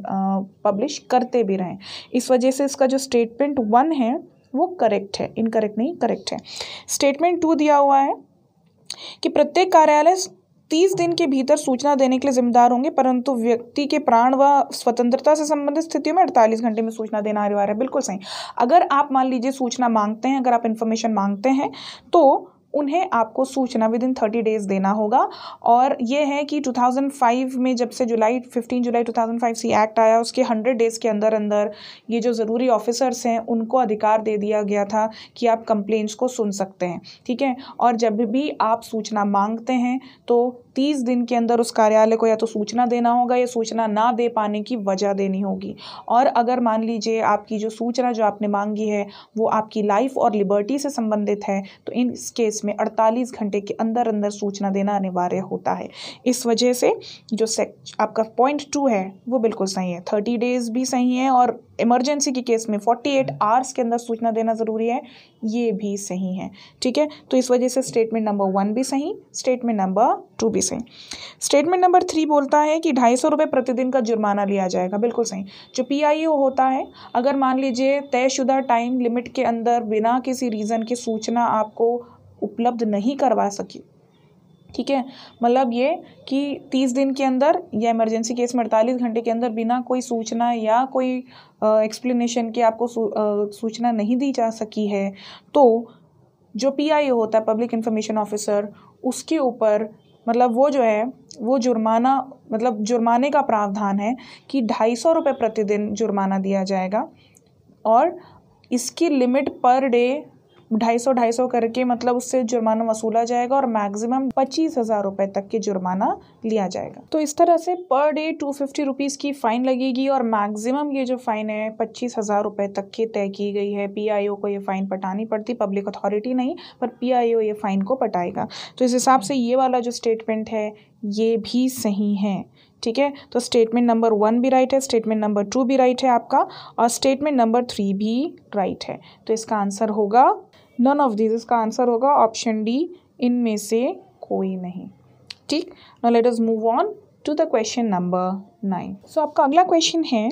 पब्लिश कर करते भी रहें इस वजह से इसका जो स्टेटमेंट वन है वो करेक्ट है इनकरेक्ट नहीं करेक्ट है स्टेटमेंट टू दिया हुआ है कि प्रत्येक कार्यालय तीस दिन के भीतर सूचना देने के लिए जिम्मेदार होंगे परंतु व्यक्ति के प्राण व स्वतंत्रता से संबंधित स्थितियों में अड़तालीस घंटे में सूचना देना अनिवार्य है बिल्कुल सही अगर आप मान लीजिए सूचना मांगते हैं अगर आप इन्फॉर्मेशन मांगते हैं तो उन्हें आपको सूचना विद इन थर्टी डेज़ देना होगा और यह है कि 2005 में जब से जुलाई 15 जुलाई 2005 सी एक्ट आया उसके 100 डेज़ के अंदर अंदर ये जो ज़रूरी ऑफिसर्स हैं उनको अधिकार दे दिया गया था कि आप कंप्लेंट्स को सुन सकते हैं ठीक है और जब भी आप सूचना मांगते हैं तो तीस दिन के अंदर उस कार्यालय को या तो सूचना देना होगा या सूचना ना दे पाने की वजह देनी होगी और अगर मान लीजिए आपकी जो सूचना जो आपने मांगी है वो आपकी लाइफ और लिबर्टी से संबंधित है तो इन इस केस में अड़तालीस घंटे के अंदर अंदर सूचना देना अनिवार्य होता है इस वजह से जो आपका पॉइंट टू है वो बिल्कुल सही है थर्टी डेज भी सही है और इमरजेंसी के केस में 48 आवर्स के अंदर सूचना देना ज़रूरी है ये भी सही है ठीक है तो इस वजह से स्टेटमेंट नंबर वन भी सही स्टेटमेंट नंबर टू भी सही स्टेटमेंट नंबर थ्री बोलता है कि ढाई सौ रुपये प्रतिदिन का जुर्माना लिया जाएगा बिल्कुल सही जो पी होता है अगर मान लीजिए तयशुदा टाइम लिमिट के अंदर बिना किसी रीज़न की सूचना आपको उपलब्ध नहीं करवा सकी ठीक है मतलब ये कि तीस दिन के अंदर या इमरजेंसी केस में अड़तालीस घंटे के अंदर बिना कोई सूचना या कोई एक्सप्लेनेशन के आपको सू, आ, सूचना नहीं दी जा सकी है तो जो पीआईए होता है पब्लिक इन्फॉर्मेशन ऑफिसर उसके ऊपर मतलब वो जो है वो जुर्माना मतलब जुर्माने का प्रावधान है कि ढाई सौ रुपये प्रतिदिन जुर्माना दिया जाएगा और इसकी लिमिट पर डे ढाई सौ ढाई सौ करके मतलब उससे जुर्माना वसूला जाएगा और मैक्सिमम पच्चीस हज़ार रुपये तक के जुर्माना लिया जाएगा तो इस तरह से per day two fifty rupees की फ़ाइन लगेगी और मैक्सिमम ये जो फ़ाइन है पच्चीस हज़ार रुपये तक की तय की गई है पी को ये फ़ाइन पटानी पड़ती पब्लिक अथॉरिटी नहीं पर पी ये फ़ाइन को पटाएगा तो इस हिसाब से ये वाला जो स्टेटमेंट है ये भी सही है ठीक है तो स्टेटमेंट नंबर वन भी राइट है स्टेटमेंट नंबर टू भी राइट है आपका और स्टेटमेंट नंबर थ्री भी राइट है तो इसका आंसर होगा नन ऑफ दिस इसका आंसर होगा ऑप्शन डी इनमें से कोई नहीं ठीक now let us move on to the question number nine so आपका अगला क्वेश्चन है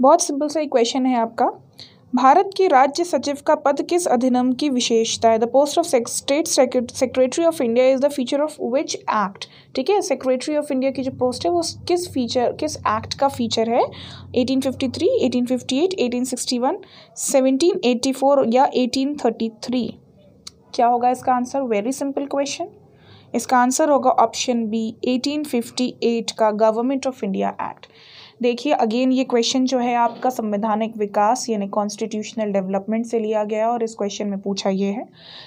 बहुत सिंपल सा ही क्वेश्चन है आपका भारत की राज्य सचिव का पद किस अधिनियम की विशेषता है the post of state secretary of India is the feature of which act ठीक है सेक्रेटरी ऑफ इंडिया की जो पोस्ट है वो किस फीचर किस एक्ट का फीचर है 1853, 1858, 1861, 1784 या 1833 क्या होगा इसका आंसर वेरी सिंपल क्वेश्चन इसका आंसर होगा ऑप्शन बी 1858 का गवर्नमेंट ऑफ इंडिया एक्ट देखिए अगेन ये क्वेश्चन जो है आपका संवैधानिक विकास यानी कॉन्स्टिट्यूशनल डेवलपमेंट से लिया गया और इस क्वेश्चन में पूछा ये है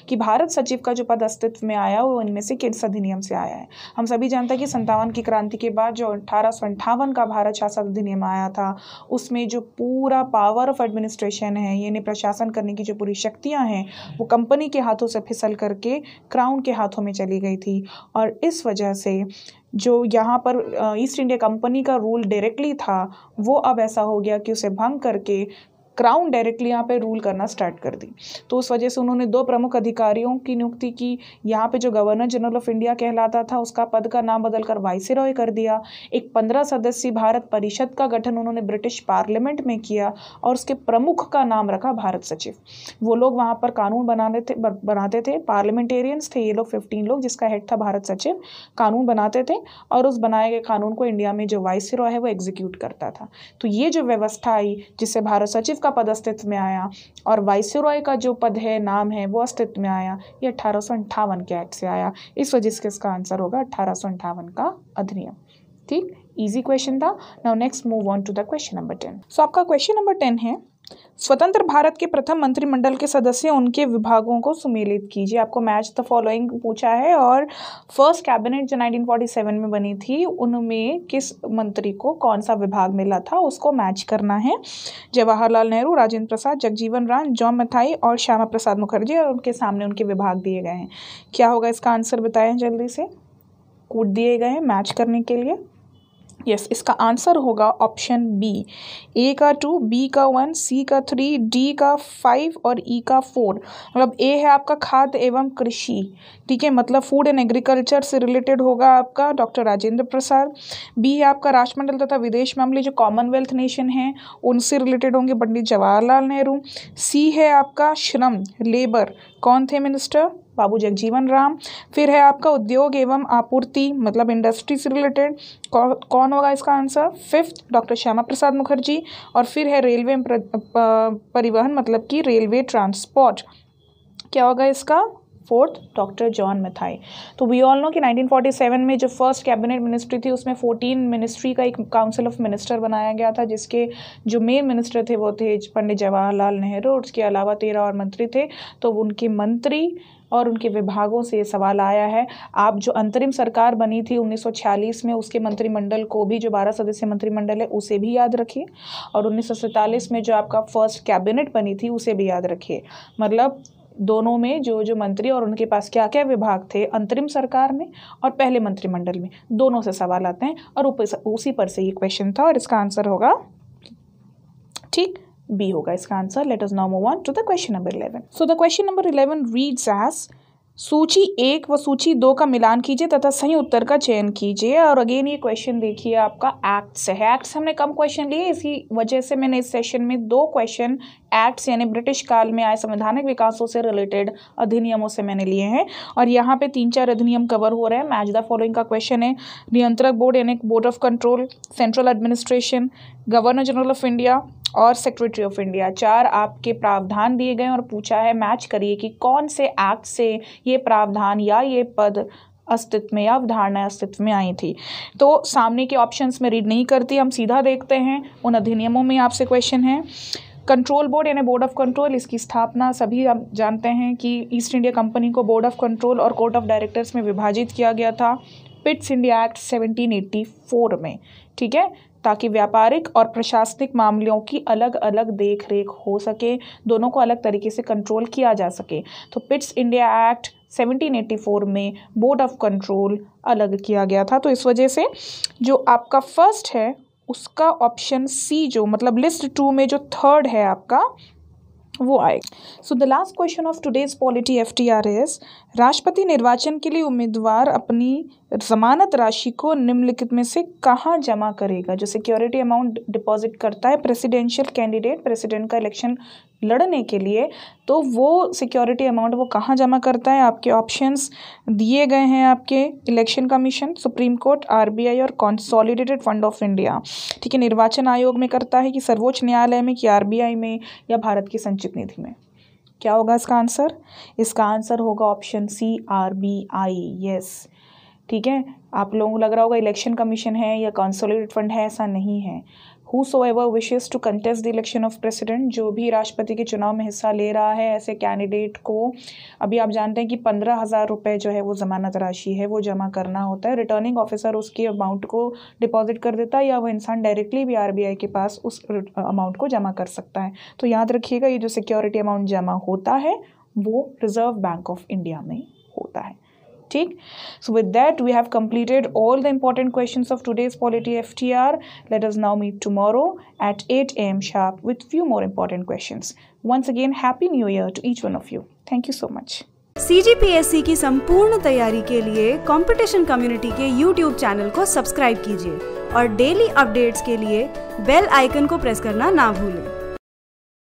कि भारत सचिव का जो पद अस्तित्व में आया वो इनमें से किस अधिनियम से आया है हम सभी जानते हैं कि संतावन की क्रांति के बाद जो अठारह का भारत शासन अधिनियम आया था उसमें जो पूरा पावर ऑफ एडमिनिस्ट्रेशन है यानी प्रशासन करने की जो पूरी शक्तियाँ हैं वो कंपनी के हाथों से फिसल करके क्राउन के हाथों में चली गई थी और इस वजह से जो यहाँ पर ईस्ट इंडिया कंपनी का रूल डायरेक्टली था वो अब ऐसा हो गया कि उसे भंग करके क्राउन डायरेक्टली यहाँ पे रूल करना स्टार्ट कर दी तो उस वजह से उन्होंने दो प्रमुख अधिकारियों की नियुक्ति की यहाँ पे जो गवर्नर जनरल ऑफ इंडिया कहलाता था उसका पद का नाम बदलकर वाइसरॉय कर दिया एक पंद्रह सदस्यीय भारत परिषद का गठन उन्होंने ब्रिटिश पार्लियामेंट में किया और उसके प्रमुख का नाम रखा भारत सचिव वो लोग वहाँ पर कानून बनाने थे बनाते थे पार्लियामेंटेरियंस थे ये लोग फिफ्टीन लोग जिसका हेड था भारत सचिव कानून बनाते थे और उस बनाए गए कानून को इंडिया में जो वाइसरॉय है वो एग्जीक्यूट करता था तो ये जो व्यवस्था आई जिससे भारत सचिव उसका पद अस्तित्व में आया और वाइसरॉय का जो पद है नाम है वो अस्तित्व में आया ये अठारह के एक्ट से आया इस वजह से इसका आंसर होगा अठारह का अधिनियम ठीक ईजी क्वेश्चन था now next move on to the question number ten so आपका क्वेश्चन नंबर टेन है स्वतंत्र भारत के प्रथम मंत्रिमंडल के सदस्य उनके विभागों को सुमेलित कीजिए आपको मैच द फॉलोइंग पूछा है और फर्स्ट कैबिनेट जो 1947 में बनी थी उनमें किस मंत्री को कौन सा विभाग मिला था उसको मैच करना है जवाहरलाल नेहरू राजेंद्र प्रसाद जगजीवन राम जॉन मथाई और श्यामा प्रसाद मुखर्जी और उनके सामने उनके विभाग दिए गए हैं क्या होगा इसका आंसर बताएं जल्दी से कूट दिए गए हैं मैच करने के लिए यस इसका आंसर होगा ऑप्शन बी ए का टू बी का वन सी का थ्री डी का फाइव और ई e का फोर मतलब ए है आपका खाद एवं कृषि ठीक है मतलब फूड एंड एग्रीकल्चर से रिलेटेड होगा आपका डॉक्टर राजेंद्र प्रसाद बी है आपका राष्ट्रमंडल तथा विदेश मामले जो कॉमनवेल्थ नेशन है उनसे रिलेटेड होंगे पंडित जवाहरलाल नेहरू सी है आपका श्रम लेबर कौन थे मिनिस्टर बाबू जगजीवन राम फिर है आपका उद्योग एवं आपूर्ति मतलब इंडस्ट्री से रिलेटेड कौन होगा इसका answer fifth doctor Shyama Prasad Mukherjee और फिर है रेलवे परिवहन मतलब कि रेलवे ट्रांसपोर्ट क्या होगा इसका फोर्थ डॉक्टर जॉन मिथाई तो वी ऑल नो कि 1947 में जो फर्स्ट कैबिनेट मिनिस्ट्री थी उसमें 14 मिनिस्ट्री का एक काउंसिल ऑफ मिनिस्टर बनाया गया था जिसके जो मेन मिनिस्टर थे वो थे पंडित जवाहरलाल नेहरू उसके अलावा तेरह और मंत्री थे तो उनके मंत्री और उनके विभागों से ये सवाल आया है आप जो अंतरिम सरकार बनी थी 1946 में उसके मंत्रिमंडल को भी जो बारह सदस्य मंत्रिमंडल है उसे भी याद रखिए और उन्नीस में जो आपका फर्स्ट कैबिनेट बनी थी उसे भी याद रखिए मतलब दोनों में जो जो मंत्री और उनके पास क्या क्या विभाग थे अंतरिम सरकार में और पहले मंत्रिमंडल में दोनों से सवाल आते हैं और उसी पर से ये क्वेश्चन था और इसका आंसर होगा ठीक बी होगा इसका answer let's now move on to the question number eleven so the question number eleven reads as सूची एक व सूची दो का मिलान कीजिए तथा सही उत्तर का चयन कीजिए और अगेन ये क्वेश्चन देखिए आपका एक्ट से है एक्ट से हमने कम क्वेश्चन लिए इसी वजह से मैंने इस सेशन में दो क्वेश्चन एक्ट्स यानी ब्रिटिश काल में आए संवैधानिक विकासों से रिलेटेड अधिनियमों से मैंने लिए हैं और यहाँ पे तीन चार अधिनियम कवर हो रहे हैं मैच द फॉलोइंग का क्वेश्चन है नियंत्रक बोर्ड यानी board of control central administration governor general of India और सेक्रेटरी ऑफ इंडिया चार आपके प्रावधान दिए गए और पूछा है मैच करिए कि कौन से एक्ट से ये प्रावधान या ये पद अस्तित्व में या अवधारणा अस्तित्व में आई थी तो सामने के ऑप्शंस में रीड नहीं करती हम सीधा देखते हैं उन अधिनियमों में आपसे क्वेश्चन है कंट्रोल बोर्ड यानी बोर्ड ऑफ कंट्रोल इसकी स्थापना सभी आप जानते हैं कि ईस्ट इंडिया कंपनी को बोर्ड ऑफ कंट्रोल और कोर्ट ऑफ डायरेक्टर्स में विभाजित किया गया था पिट्स इंडिया एक्ट 1784 में ठीक है ताकि व्यापारिक और प्रशासनिक मामलों की अलग अलग देख रेख हो सके दोनों को अलग तरीके से कंट्रोल किया जा सके तो पिट्स इंडिया एक्ट 1784 में बोर्ड ऑफ कंट्रोल अलग किया गया था तो इस वजह से जो आपका फर्स्ट है उसका ऑप्शन सी जो मतलब लिस्ट टू में जो थर्ड है आपका वो आएगा so the last question of today's polity F T R is राष्ट्रपति निर्वाचन के लिए उम्मीदवार अपनी जमानत राशि को निम्नलिखित में से कहाँ जमा करेगा जो सिक्योरिटी अमाउंट डिपॉजिट करता है प्रेसिडेंशियल कैंडिडेट प्रेसिडेंट का इलेक्शन लड़ने के लिए तो वो सिक्योरिटी अमाउंट वो कहाँ जमा करता है आपके ऑप्शंस दिए गए हैं आपके election commission supreme court or और कॉन्सॉलिडेटेड फंड ऑफ इंडिया ठीक है निर्वाचन आयोग में करता है कि सर्वोच्च न्यायालय में कि आर में या भारत की संचित निधि में क्या होगा इसका आंसर इसका आंसर होगा option C R B I yes ठीक है आप लोगों को लग रहा होगा इलेक्शन कमीशन है या कंसोलिडेट फंड है ऐसा नहीं है ever wishes to contest the election of president जो भी राष्ट्रपति के चुनाव में हिस्सा ले रहा है ऐसे कैंडिडेट को अभी आप जानते हैं कि पंद्रह हज़ार रुपये जो है वो जमानत राशि है वो जमा करना होता है रिटर्निंग ऑफिसर उसकी अमाउंट को डिपॉजिट कर देता है या वो इंसान डायरेक्टली भी आई के पास उस अमाउंट को जमा कर सकता है तो याद रखिएगा ये जो सिक्योरिटी अमाउंट जमा होता है वो रिज़र्व बैंक ऑफ इंडिया में होता है ठीक so with that we have completed all the important question of today's polity F T R let's now meet tomorrow at eight A M sharp with few more important question once again happy new year to each one of you thank you so much C G P S C की संपूर्ण तैयारी के लिए competition community के YouTube channel को subscribe कीजिए और daily updates के लिए बेल आइकन को प्रेस करना ना भूलें